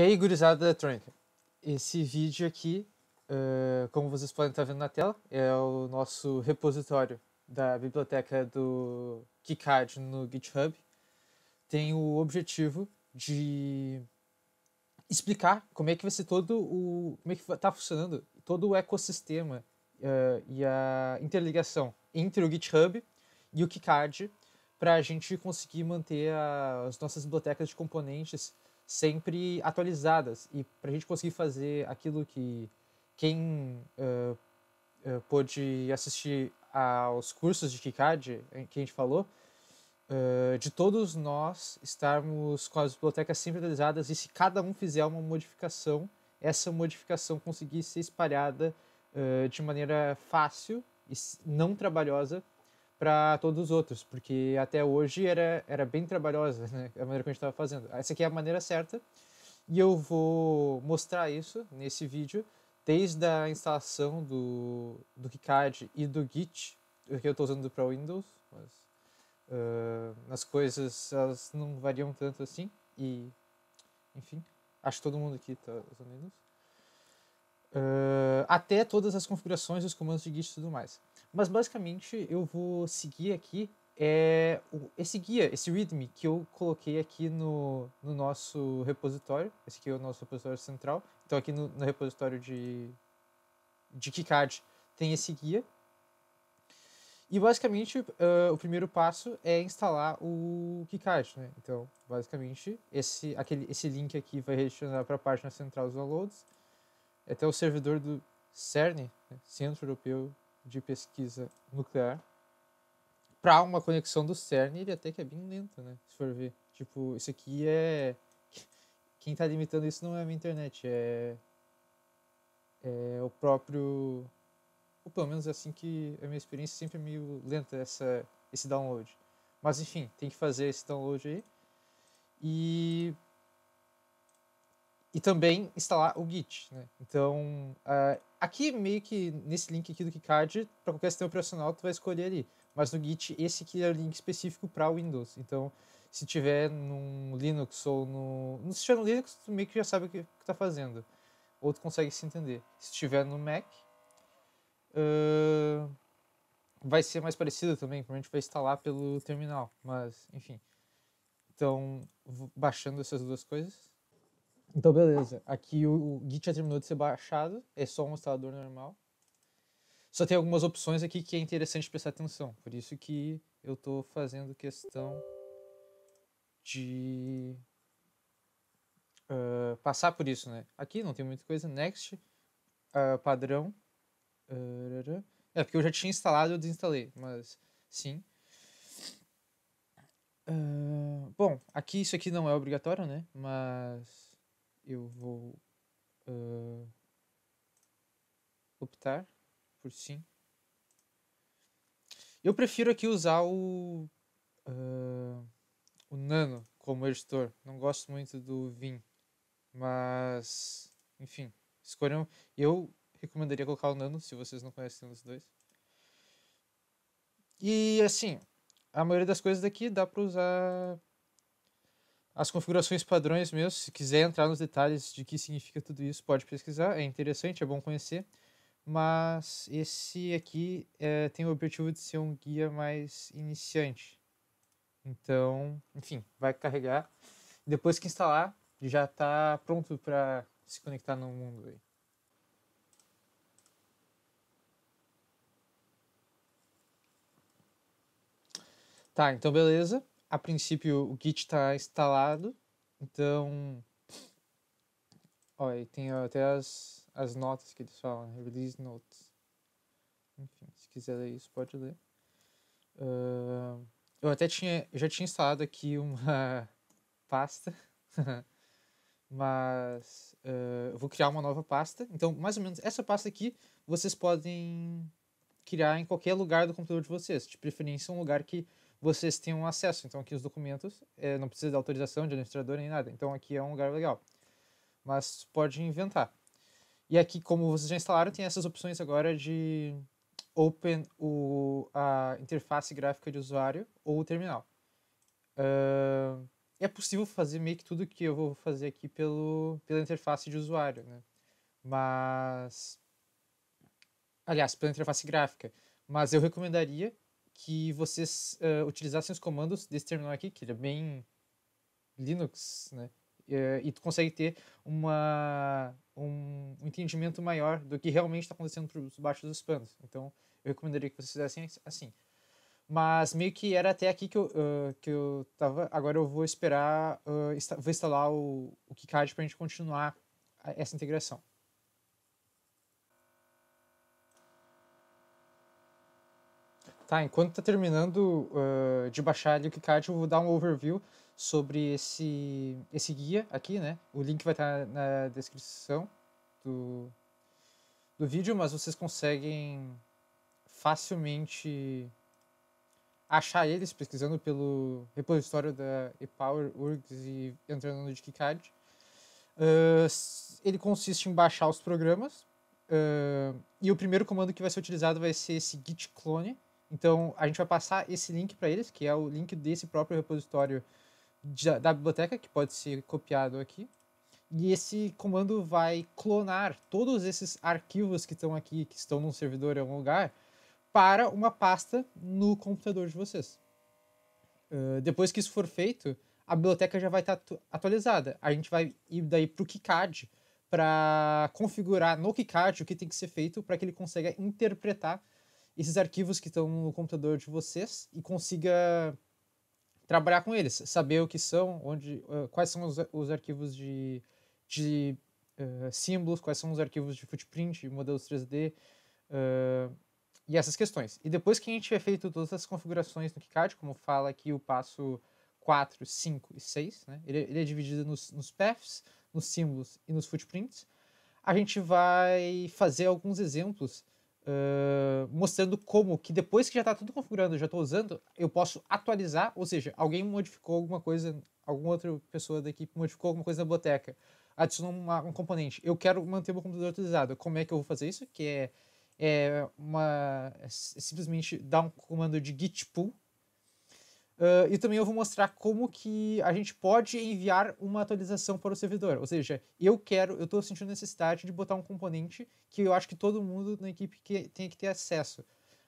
E aí, gurizada da Trump, esse vídeo aqui, uh, como vocês podem estar vendo na tela, é o nosso repositório da biblioteca do KiCad no GitHub. Tem o objetivo de explicar como é que vai ser todo o... como é que está funcionando todo o ecossistema uh, e a interligação entre o GitHub e o KiCad para a gente conseguir manter a, as nossas bibliotecas de componentes sempre atualizadas e para a gente conseguir fazer aquilo que quem uh, uh, pôde assistir aos cursos de KiCad eh, que a gente falou, uh, de todos nós estarmos com as bibliotecas sempre atualizadas e se cada um fizer uma modificação, essa modificação conseguir ser espalhada de maneira fácil e não trabalhosa para todos os outros, porque até hoje era, era bem trabalhosa né, a maneira que a gente estava fazendo. Essa aqui é a maneira certa e eu vou mostrar isso nesse vídeo, desde a instalação do, do KiCad e do Git, que eu estou usando para Windows, mas uh, as coisas elas não variam tanto assim, e enfim, acho que todo mundo aqui está usando Windows. Uh, até todas as configurações, os comandos de Git e tudo mais. Mas basicamente eu vou seguir aqui é, esse guia, esse README que eu coloquei aqui no, no nosso repositório. Esse aqui é o nosso repositório central. Então aqui no, no repositório de, de KiCad tem esse guia. E basicamente uh, o primeiro passo é instalar o KiCad, né? Então basicamente esse, aquele, esse link aqui vai redirecionar para a página central dos downloads até o servidor do CERN, né? Centro Europeu de pesquisa nuclear para uma conexão do CERN, ele até que é bem lento, né? Se for ver. Tipo, isso aqui é. Quem está limitando isso não é a minha internet, é. É o próprio. Ou pelo menos é assim que a minha experiência sempre é meio lenta essa, esse download. Mas enfim, tem que fazer esse download aí. E e também instalar o Git. Né? Então, uh, aqui meio que nesse link aqui do Keycard, para qualquer sistema operacional, tu vai escolher ali. Mas no Git, esse aqui é o link específico para Windows. Então, se tiver no Linux ou no... Se tiver no Linux, tu meio que já sabe o que, está fazendo. Ou tu consegue se entender. Se tiver no Mac, uh, vai ser mais parecido também. Provavelmente vai instalar pelo terminal. Mas, enfim. Então, baixando essas duas coisas. Então, beleza. Aqui o, Git já terminou de ser baixado, é só um instalador normal. Só tem algumas opções aqui que é interessante prestar atenção. Por isso que eu estou fazendo questão de uh, passar por isso, né? Aqui não tem muita coisa. Next, uh, padrão. Uh, é, porque eu já tinha instalado, eu desinstalei, mas sim. Ah, bom, aqui isso aqui não é obrigatório, né? Mas eu vou uh, optar por sim. Eu prefiro aqui usar o, uh, o Nano como editor. Não gosto muito do Vim. Mas, enfim, escolham. Eu recomendaria colocar o Nano, se vocês não conhecem os dois. E assim, a maioria das coisas daqui dá para usar as configurações padrões mesmo, se quiser entrar nos detalhes de que significa tudo isso, pode pesquisar, é interessante, é bom conhecer, mas esse aqui é, tem o objetivo de ser um guia mais iniciante. Então, enfim, vai carregar. Depois que instalar, já está pronto para se conectar no mundo aí. Tá, então beleza a princípio o Git está instalado, então. Olha, tem até as, as notas que eles falam, release notes. Enfim, se quiser ler isso, pode ler. Uh, eu até tinha, já tinha instalado aqui uma pasta, mas uh, eu vou criar uma nova pasta. Então, mais ou menos essa pasta aqui vocês podem criar em qualquer lugar do computador de vocês, de preferência um lugar que vocês tenham acesso. Então aqui os documentos, é, não precisa de autorização de administrador nem nada. Então aqui é um lugar legal. Mas pode inventar. E aqui, como vocês já instalaram, tem essas opções agora de open o, a interface gráfica de usuário ou o terminal. Uh, é possível fazer meio que tudo que eu vou fazer aqui pelo, pela interface de usuário, né? Mas... Aliás, pela interface gráfica. Mas eu recomendaria que vocês uh, utilizassem os comandos desse terminal aqui, que ele é bem Linux, né? Uh, e tu consegue ter uma, um, um entendimento maior do que realmente está acontecendo por baixo dos panos. Então, eu recomendaria que vocês fizessem assim. assim. Mas meio que era até aqui que eu, uh, que eu tava. Agora eu vou esperar, uh, insta vou instalar o, o KiCad para a gente continuar essa integração. Tá, enquanto tá terminando uh, de baixar ali o Kikad, eu vou dar um overview sobre esse, esse guia aqui, né? O link vai estar tá na descrição do, do vídeo, mas vocês conseguem facilmente achar eles pesquisando pelo repositório da ePower.orgs e entrando no KiCard. Uh, ah, ele consiste em baixar os programas, uh, e o primeiro comando que vai ser utilizado vai ser esse git clone, então, a gente vai passar esse link para eles, que é o link desse próprio repositório de, da biblioteca, que pode ser copiado aqui. E esse comando vai clonar todos esses arquivos que estão aqui, que estão num servidor em algum lugar, para uma pasta no computador de vocês. Uh, depois que isso for feito, a biblioteca já vai estar tá atualizada. A gente vai ir daí para o KiCad para configurar no KiCad o que tem que ser feito para que ele consiga interpretar esses arquivos que estão no computador de vocês e consiga trabalhar com eles, saber o que são, onde, uh, quais são os, os arquivos de, de uh, símbolos, quais são os arquivos de footprint, modelos 3D uh, ah, e essas questões. E depois que a gente tiver é feito todas as configurações no KiCad, como fala aqui o passo 4, 5 e 6, né? ele, ele é dividido nos, nos paths, nos símbolos e nos footprints, a gente vai fazer alguns exemplos mostrando como que depois que já está tudo configurado, já estou usando, eu posso atualizar, ou seja, alguém modificou alguma coisa, alguma outra pessoa da equipe modificou alguma coisa na biblioteca, adicionou uma, um componente. Eu quero manter meu computador atualizado. Como é que eu vou fazer isso? Que é, é uma é, é simplesmente dar um comando de git pull Uh, e também eu vou mostrar como que a gente pode enviar uma atualização para o servidor. Ou seja, eu quero, eu estou sentindo necessidade de botar um componente que eu acho que todo mundo na equipe que tem que ter acesso.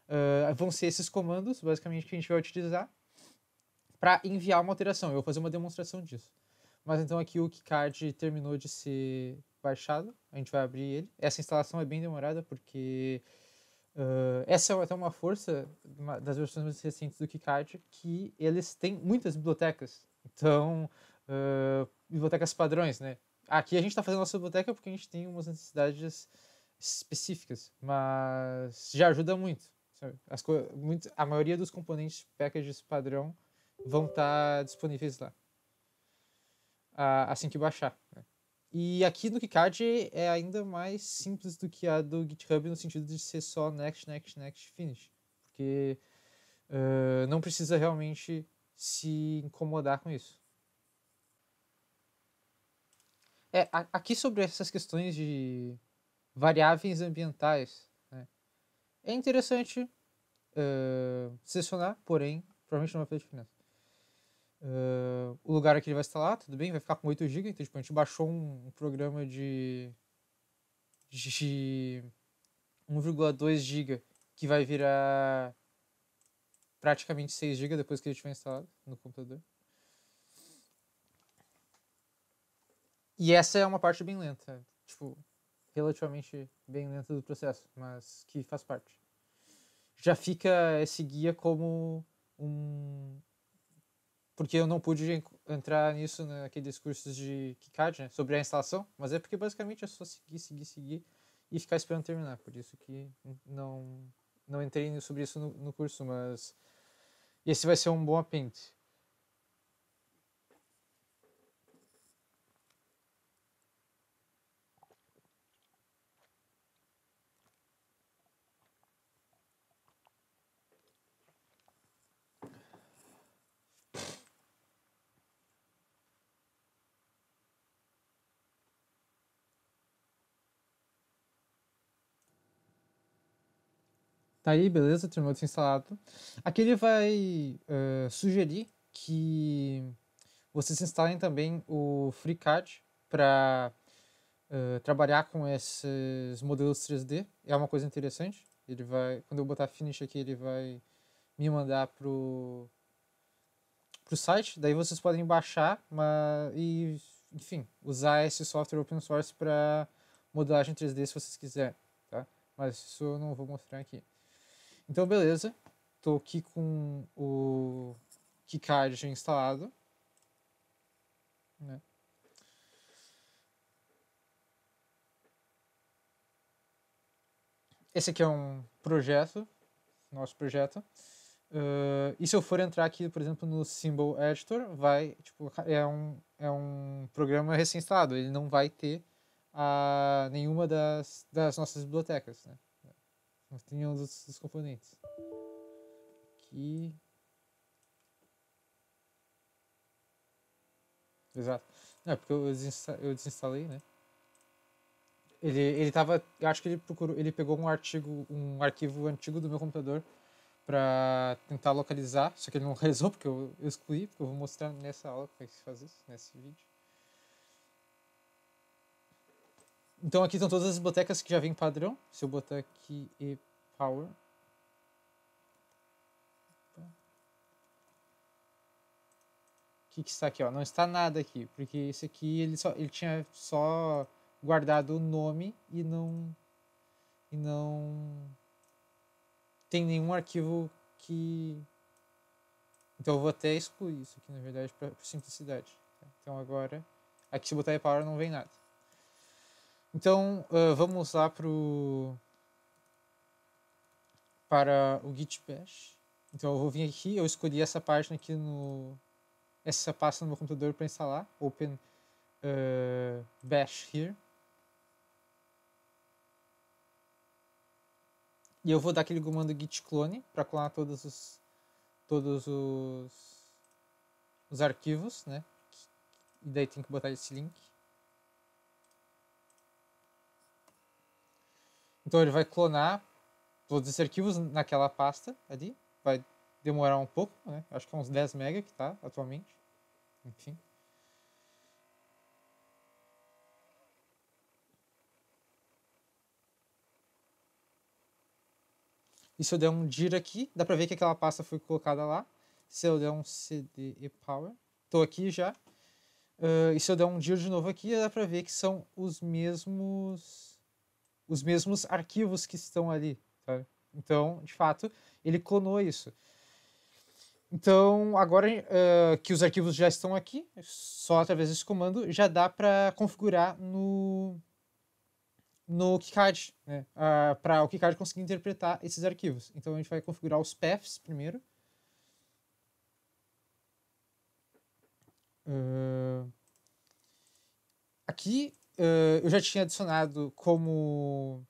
Uh, vão ser esses comandos, basicamente, que a gente vai utilizar para enviar uma alteração. Eu vou fazer uma demonstração disso. Mas então aqui o KiCard terminou de ser baixado. A gente vai abrir ele. Essa instalação é bem demorada porque uh, essa é até uma força das versões mais recentes do KiCard que eles têm muitas bibliotecas. Então, uh, bibliotecas padrões, né? Aqui a gente está fazendo nossa biblioteca porque a gente tem umas necessidades específicas, mas já ajuda muito. As muito a maioria dos componentes packages padrão vão estar tá disponíveis lá. Uh, assim que baixar. Né? E aqui no KiCad é ainda mais simples do que a do GitHub no sentido de ser só next, next, next, finish porque uh, não precisa realmente se incomodar com isso. É, aqui sobre essas questões de variáveis ambientais, né, é interessante uh, selecionar, porém, provavelmente não vai fazer diferença. Uh, o lugar que ele vai instalar, tudo bem, vai ficar com 8 GB, então tipo, a gente baixou um, um programa de, de 1,2 GB que vai virar praticamente 6 GB depois que ele tiver instalado no computador. E essa é uma parte bem lenta, tipo, relativamente bem lenta do processo, mas que faz parte. Já fica esse guia como um. Porque eu não pude entrar nisso naqueles cursos de KiCad, né, sobre a instalação, mas é porque basicamente é só seguir, seguir, seguir e ficar esperando terminar, por isso que não não entrei sobre isso no, no curso, mas esse vai ser um bom apêndice. Tá aí, beleza, terminou de ser instalado. Aqui ele vai uh, sugerir que vocês instalem também o FreeCAD para uh, eh, trabalhar com esses modelos 3D. É uma coisa interessante. Ele vai, quando eu botar finish aqui, ele vai me mandar pro pro site. Daí vocês podem baixar, mas e enfim, usar esse software open source para modelagem 3D se vocês quiserem, tá? Mas isso eu não vou mostrar aqui. Então, beleza. Estou aqui com o Keycard já instalado. Né? Esse aqui é um projeto, nosso projeto. Uh, e se eu for entrar aqui, por exemplo, no Symbol Editor, vai, tipo, é um, é um programa recém-instalado. Ele não vai ter a, ah, nenhuma das, das nossas bibliotecas, né? Mas tem os outros componentes. Aqui. Exato. Não, é porque eu, desinsta eu desinstalei, né? Ele, ele tava. Eu acho que ele procurou. Ele pegou um artigo, um arquivo antigo do meu computador para tentar localizar. Só que ele não rezou porque eu, eu excluí, porque eu vou mostrar nessa aula como é que se faz isso, nesse vídeo. Então aqui estão todas as bibliotecas que já vem padrão. Se eu botar aqui e power. O que, que está aqui? Ó? Não está nada aqui, porque esse aqui ele, só, ele tinha só guardado o nome e não, e não tem nenhum arquivo que... Então eu vou até excluir isso aqui, na verdade, para simplicidade. Tá? Então agora, aqui se botar e power não vem nada. Então, uh, vamos lá pro, para o Git Bash. Então, eu vou vir aqui, eu escolhi essa página aqui no... Essa pasta no meu computador para instalar, open uh, bash here. E eu vou dar aquele comando git clone para clonar todos os todos os, os arquivos, né? E daí tem que botar esse link. Então ele vai clonar todos esses arquivos naquela pasta ali. Vai demorar um pouco, né? Acho que é uns 10 MB que tá atualmente. Enfim. E se eu der um dir aqui, dá pra ver que aquela pasta foi colocada lá. Se eu der um cd e power, tô aqui já. Uh, e se eu der um dir de novo aqui, dá pra ver que são os mesmos os mesmos arquivos que estão ali. Então, de fato, ele clonou isso. Então, agora uh, que os arquivos já estão aqui, só através desse comando, já dá para configurar no, no KiCad, né? uh, ah, para o KiCad conseguir interpretar esses arquivos. Então, a gente vai configurar os paths primeiro. Uh, aqui uh, eu já tinha adicionado como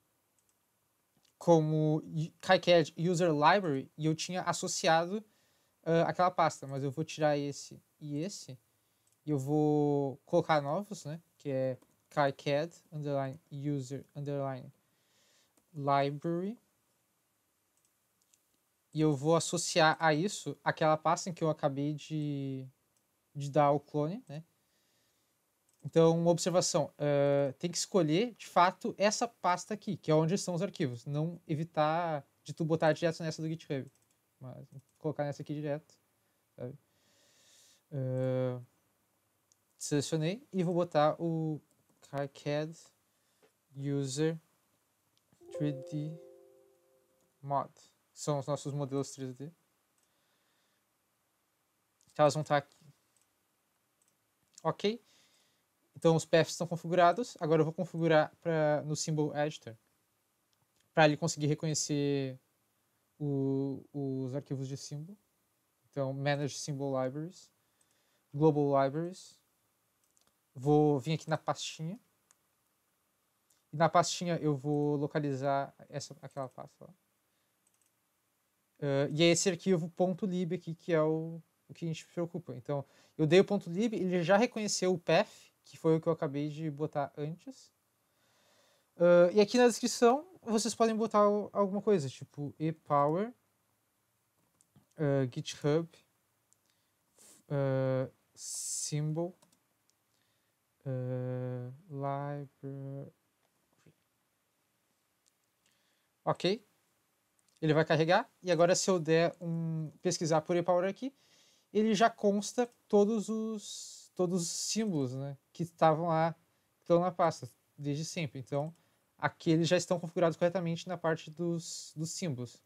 como KiCad User Library e eu tinha associado uh, aquela pasta, mas eu vou tirar esse e esse e eu vou colocar novos, né? Que é KiCad underline user underline library e eu vou associar a isso aquela pasta em que eu acabei de, de dar o clone, né? Então, uma observação: uh, tem que escolher, de fato, essa pasta aqui, que é onde estão os arquivos. Não evitar de tu botar direto nessa do GitHub. Mas colocar nessa aqui direto. Sabe? Uh, selecionei e vou botar o Carcad User 3D Mod. São os nossos modelos 3D. elas vão estar tá aqui. Ok. Então os paths estão configurados. Agora eu vou configurar no Symbol Editor para ele conseguir reconhecer o, os arquivos de símbolo. Então, Manage Symbol Libraries, Global Libraries. Vou vir aqui na pastinha. E na pastinha eu vou localizar essa, aquela pasta lá. Uh, e é esse arquivo .lib aqui que é o, o que a gente se preocupa. Então, eu dei o .lib, ele já reconheceu o path que foi o que eu acabei de botar antes. Uh, e aqui na descrição vocês podem botar alguma coisa, tipo ePower, uh, GitHub, uh, Symbol, uh, Library. Ok? Ele vai carregar. E agora se eu der um pesquisar por ePower aqui, ele já consta todos os todos os símbolos né, que estavam lá, que estão na pasta desde sempre. Então, aqui eles já estão configurados corretamente na parte dos, dos símbolos.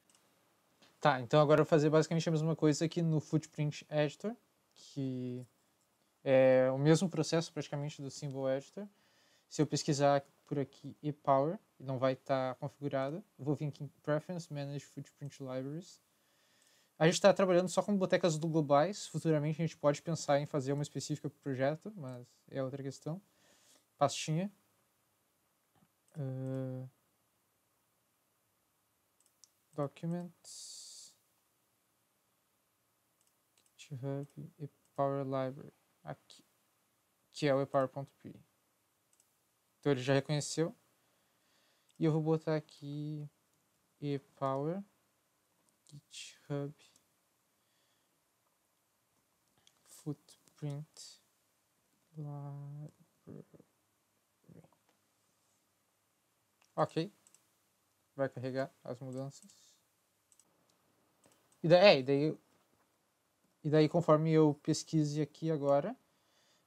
Tá, então agora eu vou fazer basicamente a mesma coisa aqui no Footprint Editor, que é o mesmo processo praticamente do Symbol Editor. Se eu pesquisar por aqui e Power, não vai estar tá configurado. Eu vou vir aqui em Preference, Manage Footprint Libraries. A gente está trabalhando só com do globais. Futuramente a gente pode pensar em fazer uma específica para o projeto, mas é outra questão. Pastinha. Uh, documents. GitHub e Power Library. Aqui. Que é o epower.p. Então ele já reconheceu. E eu vou botar aqui ePower. GitHub Footprint Library. Ok. Vai carregar as mudanças. E daí, é, e daí, e daí conforme eu pesquise aqui agora,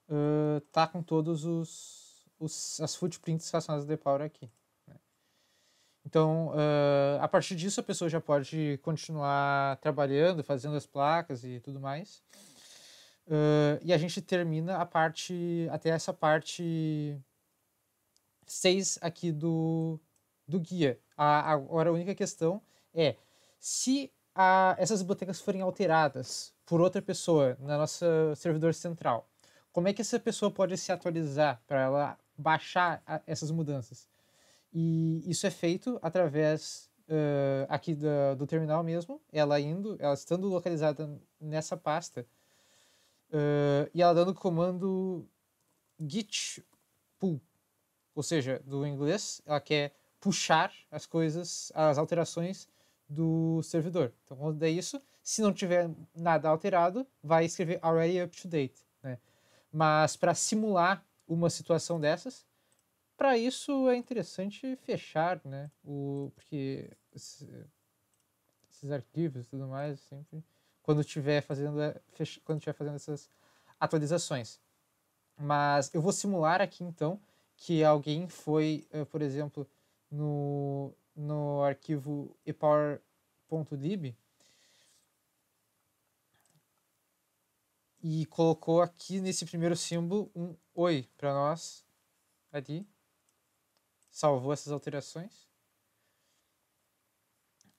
uh, tá com todos os, os as footprints relacionadas ao Depower aqui. Então, uh, a partir disso, a pessoa já pode continuar trabalhando, fazendo as placas e tudo mais. Uh, e a gente termina a parte, até essa parte 6 aqui do, do guia. A, agora, a única questão é se a, essas bibliotecas forem alteradas por outra pessoa na nossa servidor central, como é que essa pessoa pode se atualizar para ela baixar a, essas mudanças? E isso é feito através uh, aqui da, do terminal mesmo, ela indo, ela estando localizada nessa pasta, uh, e ela dando o comando git pull, ou seja, do inglês, ela quer puxar as coisas, as alterações do servidor. Então, quando é isso, se não tiver nada alterado, vai escrever already up to date. Né? Mas para simular uma situação dessas, para isso é interessante fechar, né? O, porque esses arquivos e tudo mais, sempre quando estiver fazendo, quando estiver fazendo essas atualizações. Mas eu vou simular aqui então que alguém foi, eh, por exemplo, no, no arquivo epower.lib e colocou aqui nesse primeiro símbolo um oi para nós ali salvou essas alterações.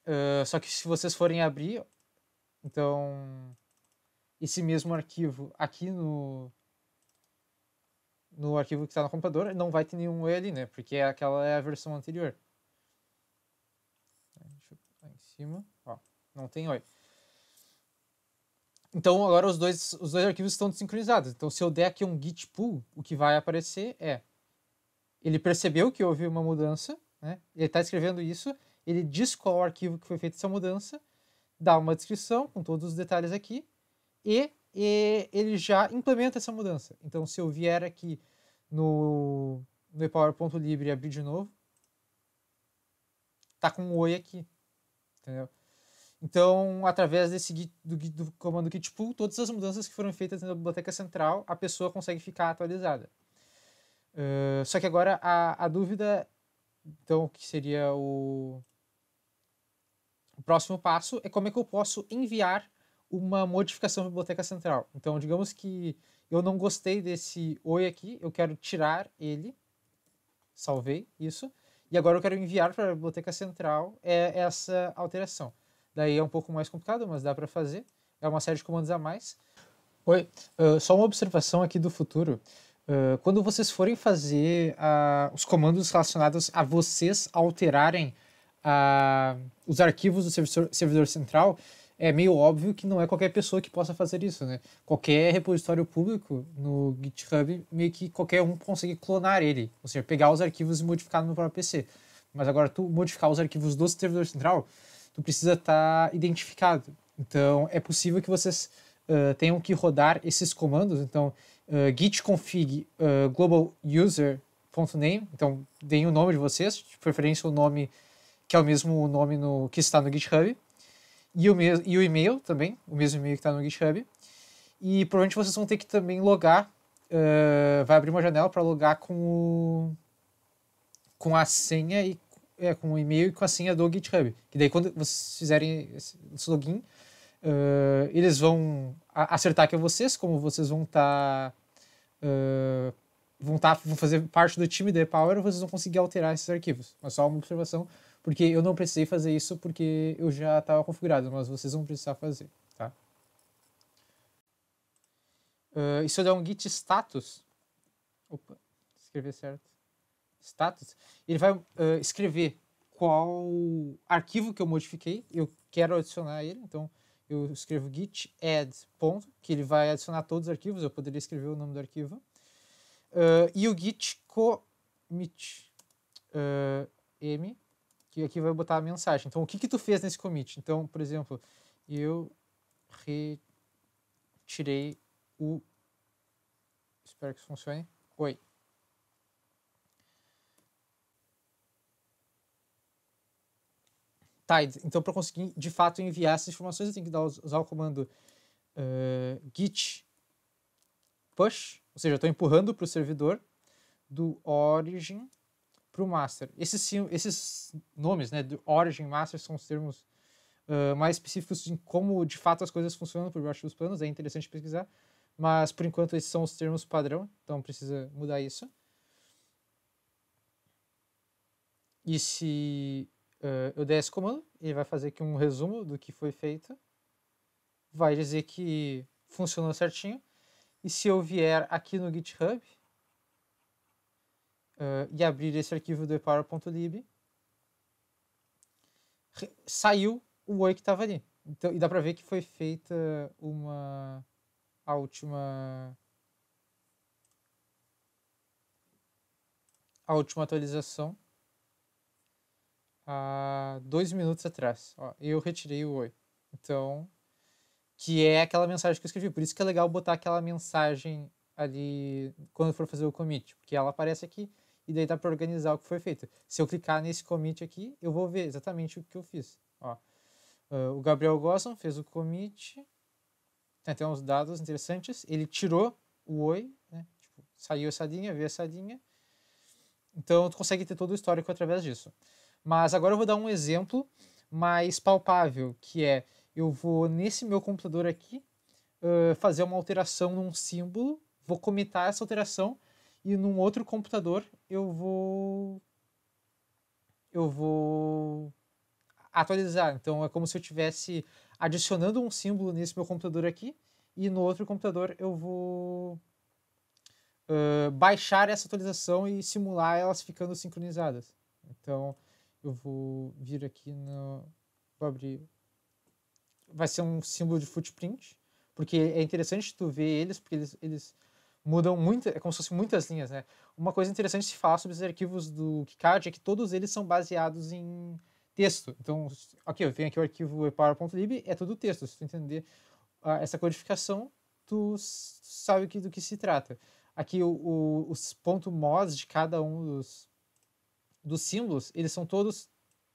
Uh, só que se vocês forem abrir, então, esse mesmo arquivo aqui no, no arquivo que está no computador, não vai ter nenhum ali, né? Porque é aquela é a versão anterior. Deixa eu lá em cima. Ó, não tem oi. Então agora os dois, os dois arquivos estão desincronizados. Então se eu der aqui um git pull, o que vai aparecer é ele percebeu que houve uma mudança, né? ele está escrevendo isso, ele diz qual o arquivo que foi feita essa mudança, dá uma descrição com todos os detalhes aqui, e, e ele já implementa essa mudança. Então, se eu vier aqui no, no epower.libre e abrir de novo, tá com um oi aqui, entendeu? Então, através desse do, do comando git pull, todas as mudanças que foram feitas na biblioteca central, a pessoa consegue ficar atualizada. Eh, só que agora a, a dúvida, então, que seria o, o próximo passo, é como é que eu posso enviar uma modificação para a biblioteca central. Então, digamos que eu não gostei desse oi aqui, eu quero tirar ele, salvei isso, e agora eu quero enviar para a biblioteca central é, essa alteração. Daí é um pouco mais complicado, mas dá para fazer. É uma série de comandos a mais. Oi, uh, só uma observação aqui do futuro. Ah, quando vocês forem fazer uh, os comandos relacionados a vocês alterarem uh, os arquivos do servidor, servidor, central, é meio óbvio que não é qualquer pessoa que possa fazer isso, né? Qualquer repositório público no GitHub, meio que qualquer um consegue clonar ele, ou seja, pegar os arquivos e modificar no próprio PC. Mas agora, tu modificar os arquivos do servidor central, tu precisa estar tá identificado. Então, é possível que vocês tenham que rodar esses comandos. Então, uh, eh, git config uh, eh, global user .name, então deem o nome de vocês, de preferência o nome que é o mesmo nome no, que está no GitHub, e o, me, e o e-mail também, o mesmo e-mail que está no GitHub, e provavelmente vocês vão ter que também logar, uh, vai abrir uma janela para logar com o, com a senha e é, com o e-mail e com a senha do GitHub, que daí quando vocês fizerem esse, esse login, uh, eles vão acertar que é vocês, como vocês vão estar tá uh, vão, tá, vão fazer parte do time de Power, vocês vão conseguir alterar esses arquivos. mas é só uma observação, porque eu não precisei fazer isso porque eu já estava configurado, mas vocês vão precisar fazer, tá? Uh, e se eu der um git status, opa, escrever certo, status, ele vai uh, escrever qual arquivo que eu modifiquei, eu quero adicionar ele, então eu escrevo git add ponto, que ele vai adicionar todos os arquivos, eu poderia escrever o nome do arquivo. Uh, e o git commit uh, m, que aqui vai botar a mensagem. Então, o que que tu fez nesse commit? Então, por exemplo, eu retirei o... Espero que isso funcione. Oi. Tide. Então, para conseguir de fato enviar essas informações, eu tenho que dar, usar o comando uh, git push, ou seja, estou empurrando para o servidor do origin para o master. Esses, esses nomes, né, do origin master, são os termos uh, mais específicos em como de fato as coisas funcionam por baixo dos panos. É interessante pesquisar, mas por enquanto esses são os termos padrão, então precisa mudar isso. E se uh, eu der esse comando, ele vai fazer aqui um resumo do que foi feito, vai dizer que funcionou certinho, e se eu vier aqui no GitHub uh, e abrir esse arquivo do epower.lib, saiu o oi que estava ali. Então, e dá para ver que foi feita uma a última a última atualização há dois minutos atrás. Ó, eu retirei o oi. Então, que é aquela mensagem que eu escrevi. Por isso que é legal botar aquela mensagem ali quando for fazer o commit, porque ela aparece aqui e daí dá para organizar o que foi feito. Se eu clicar nesse commit aqui, eu vou ver exatamente o que eu fiz. Ó, uh, o Gabriel Gosson fez o commit, tem até uns dados interessantes. Ele tirou o oi, né? tipo, saiu essa linha, veio essa linha. Então, tu consegue ter todo o histórico através disso. Mas agora eu vou dar um exemplo mais palpável, que é eu vou nesse meu computador aqui uh, fazer uma alteração num símbolo, vou comitar essa alteração e num outro computador eu vou eu vou atualizar. Então é como se eu tivesse adicionando um símbolo nesse meu computador aqui e no outro computador eu vou uh, baixar essa atualização e simular elas ficando sincronizadas. Então eu vou vir aqui no. Vou abrir. Vai ser um símbolo de footprint, porque é interessante tu ver eles, porque eles, eles mudam muito, é como se fossem muitas linhas, né? Uma coisa interessante se falar sobre os arquivos do KiCad é que todos eles são baseados em texto. Então, ok, eu venho aqui o arquivo epower.lib, é tudo texto. Se tu entender uh, essa codificação, tu sabe que, do que se trata. Aqui o, o, os pontos .mos de cada um dos dos símbolos, eles são todos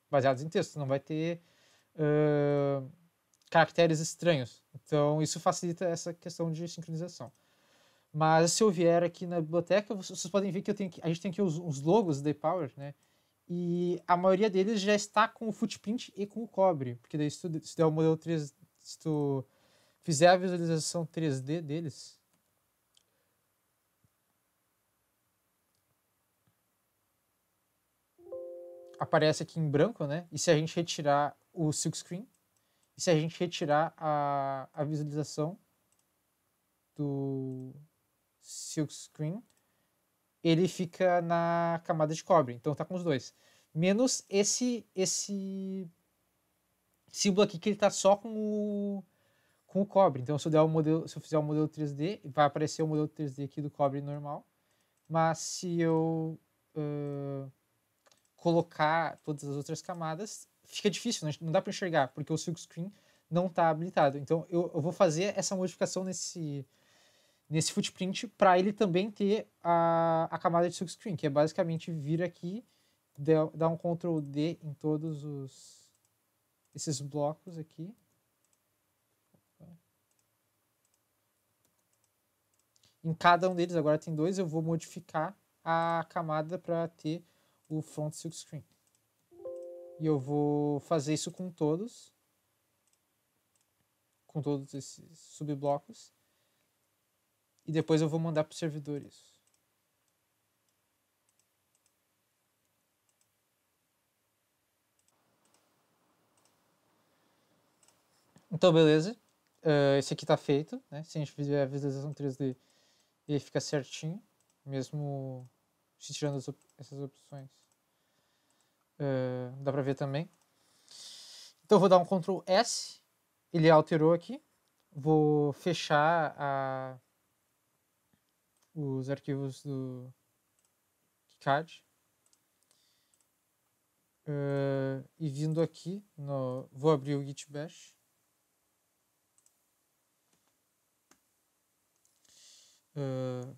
baseados em texto, não vai ter uh, caracteres estranhos. Então, isso facilita essa questão de sincronização. Mas se eu vier aqui na biblioteca, vocês podem ver que, eu tenho a gente tem aqui os, os logos da Power, né? E a maioria deles já está com o footprint e com o cobre, porque daí se tu, se der o modelo 3, se tu fizer a visualização 3D deles, aparece aqui em branco, né? E se a gente retirar o silkscreen, e se a gente retirar a, a visualização do silkscreen, ele fica na camada de cobre. Então tá com os dois. Menos esse esse símbolo aqui que ele tá só com o com o cobre. Então se eu der o modelo, se eu fizer o modelo 3D, vai aparecer o modelo 3D aqui do cobre normal. Mas se eu uh, colocar todas as outras camadas, fica difícil, não dá para enxergar, porque o silk screen não está habilitado. Então eu, eu, vou fazer essa modificação nesse nesse footprint para ele também ter a, a camada de silk screen, que é basicamente vir aqui, dar um Ctrl D em todos os esses blocos aqui. Em cada um deles, agora tem dois, eu vou modificar a camada para ter o front silk screen. E eu vou fazer isso com todos, com todos esses subblocos. E depois eu vou mandar para o servidor isso. Então, beleza. Uh, esse aqui está feito, né? Se a gente fizer a visualização 3D, ele fica certinho, mesmo se tirando essas opções. Uh, dá para ver também. Então vou dar um Ctrl S, ele alterou aqui. Vou fechar a, os arquivos do KiCad. Uh, ah, e vindo aqui, no, vou abrir o Git Bash. Uh, ah,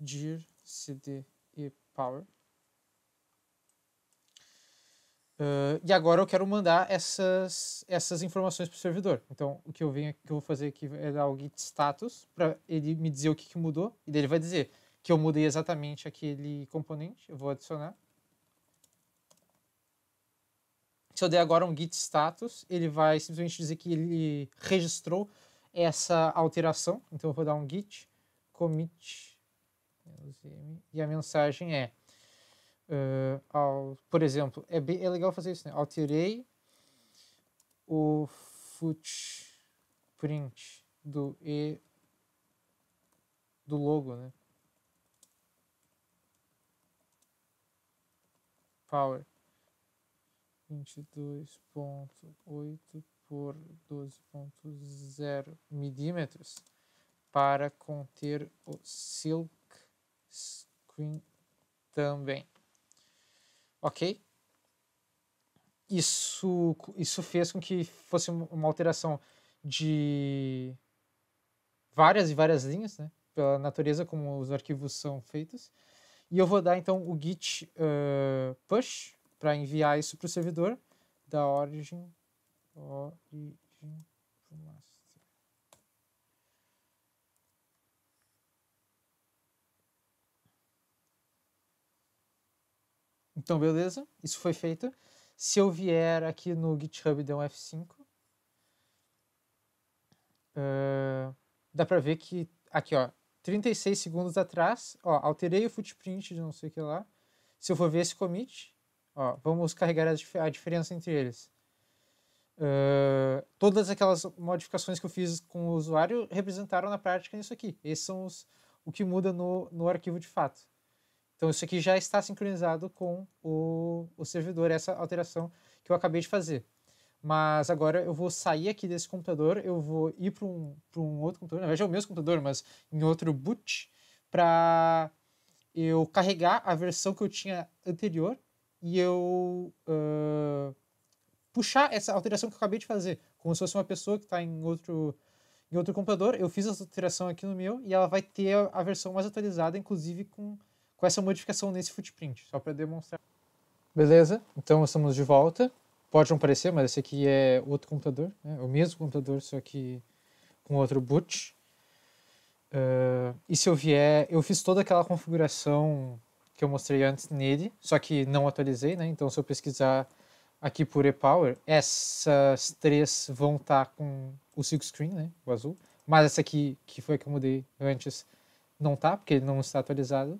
dir cd power. Uh, e agora eu quero mandar essas, essas informações para o servidor. Então, o que eu, venho, que eu vou fazer aqui é dar o git status para ele me dizer o que, que mudou. E daí ele vai dizer que eu mudei exatamente aquele componente. Eu vou adicionar. Se eu der agora um git status, ele vai simplesmente dizer que ele registrou essa alteração. Então eu vou dar um git commit e a mensagem é, uh, ao, por exemplo, é, bem, é legal fazer isso, né? Alterei o footprint do E do logo, né? Power 22.8 por 12.0 milímetros para conter o seal screen também. Ok? Isso, isso fez com que fosse uma alteração de várias e várias linhas, né? pela natureza como os arquivos são feitos. E eu vou dar então o git uh, push para enviar isso para o servidor da origin, origin Então, beleza, isso foi feito. Se eu vier aqui no GitHub e der um F5, uh, eh, dá pra ver que aqui, ó, 36 segundos atrás, ó, alterei o footprint de não sei o que lá. Se eu for ver esse commit, ó, vamos carregar a, dif a diferença entre eles. Uh, todas aquelas modificações que eu fiz com o usuário representaram na prática isso aqui. Esses são os, o que muda no, no arquivo de fato. Então isso aqui já está sincronizado com o, o servidor, essa alteração que eu acabei de fazer. Mas agora eu vou sair aqui desse computador, eu vou ir para um, um outro computador, na verdade é o mesmo computador, mas em outro boot, para eu carregar a versão que eu tinha anterior e eu uh, puxar essa alteração que eu acabei de fazer, como se fosse uma pessoa que está em outro, em outro computador. Eu fiz essa alteração aqui no meu e ela vai ter a versão mais atualizada, inclusive com com essa modificação nesse footprint, só para demonstrar. Beleza, então estamos de volta. Pode não parecer, mas esse aqui é outro computador, né? É o mesmo computador, só que com outro boot. Uh, e se eu vier, eu fiz toda aquela configuração que eu mostrei antes nele, só que não atualizei, né? Então, se eu pesquisar aqui por ePower, essas três vão estar tá com o silk screen, né? O azul. Mas essa aqui, que foi a que eu mudei antes, não tá, porque ele não está atualizado.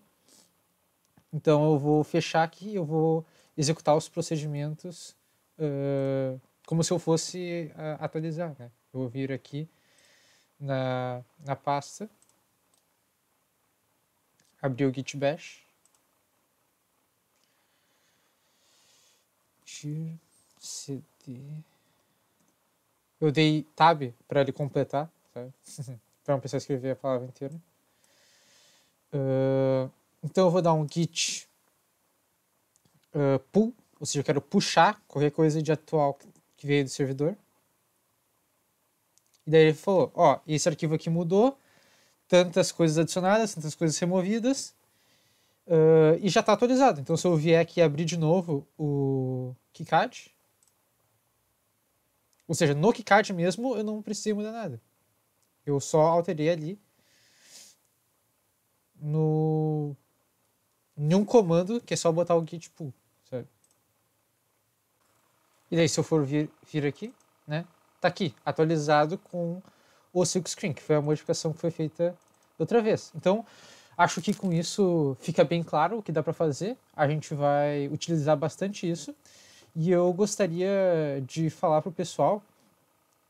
Então eu vou fechar aqui, eu vou executar os procedimentos uh, como se eu fosse uh, atualizar. Né? Eu vou vir aqui na, na pasta, abrir o git bash, tir cd. Eu dei tab para ele completar, para não precisar escrever a palavra inteira. Uh, então eu vou dar um git uh, pull, ou seja, eu quero puxar qualquer coisa de atual que veio do servidor. E daí ele falou, ó, esse arquivo aqui mudou, tantas coisas adicionadas, tantas coisas removidas, uh, e já está atualizado. Então se eu vier aqui abrir de novo o KiCad, ou seja, no KiCad mesmo eu não preciso mudar nada. Eu só alterei ali no nenhum comando, que é só botar o git pull, certo? E daí, se eu for vir, vir aqui, né? Tá aqui, atualizado com o silkscreen, Screen, que foi a modificação que foi feita outra vez. Então, acho que com isso fica bem claro o que dá para fazer. A gente vai utilizar bastante isso. E eu gostaria de falar para o pessoal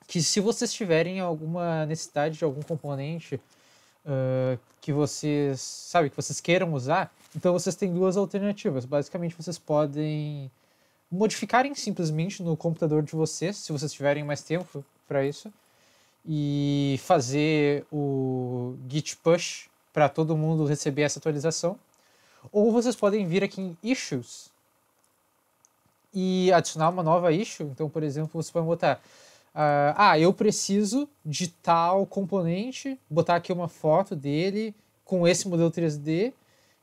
que se vocês tiverem alguma necessidade de algum componente ah, que vocês, sabe, que vocês queiram usar, então vocês têm duas alternativas. Basicamente, vocês podem modificarem simplesmente no computador de vocês, se vocês tiverem mais tempo para isso, e fazer o git push para todo mundo receber essa atualização. Ou vocês podem vir aqui em issues e adicionar uma nova issue. Então, por exemplo, você pode botar Uh, ah, eu preciso de tal componente, botar aqui uma foto dele com esse modelo 3D,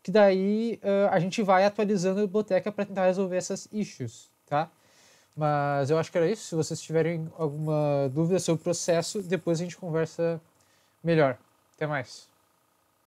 que daí uh, a gente vai atualizando a biblioteca para tentar resolver essas issues, tá? Mas eu acho que era isso. Se vocês tiverem alguma dúvida sobre o processo, depois a gente conversa melhor. Até mais.